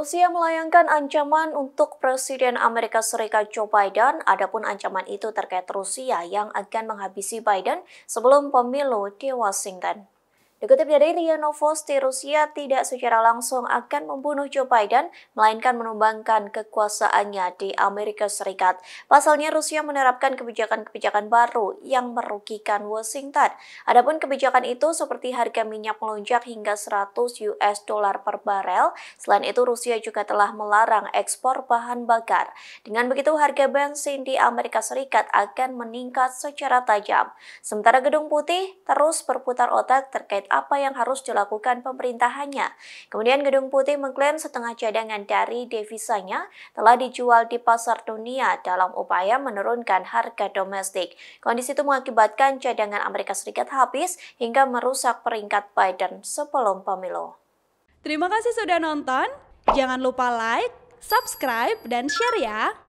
Rusia melayangkan ancaman untuk Presiden Amerika Serikat Joe Biden, adapun ancaman itu terkait Rusia yang akan menghabisi Biden sebelum pemilu di Washington. Dikutip dari Ria Novosti, Rusia tidak secara langsung akan membunuh Joe Biden, melainkan menumbangkan kekuasaannya di Amerika Serikat. Pasalnya, Rusia menerapkan kebijakan-kebijakan baru yang merugikan Washington. Adapun kebijakan itu seperti harga minyak melonjak hingga 100 US dollar per barel. Selain itu, Rusia juga telah melarang ekspor bahan bakar. Dengan begitu, harga bensin di Amerika Serikat akan meningkat secara tajam. Sementara Gedung Putih terus berputar otak terkait apa yang harus dilakukan pemerintahannya. Kemudian Gedung Putih mengklaim setengah cadangan dari devisanya telah dijual di pasar dunia dalam upaya menurunkan harga domestik. Kondisi itu mengakibatkan cadangan Amerika Serikat habis hingga merusak peringkat Biden sebelum pemilu. Terima kasih sudah nonton. Jangan lupa like, subscribe, dan share ya.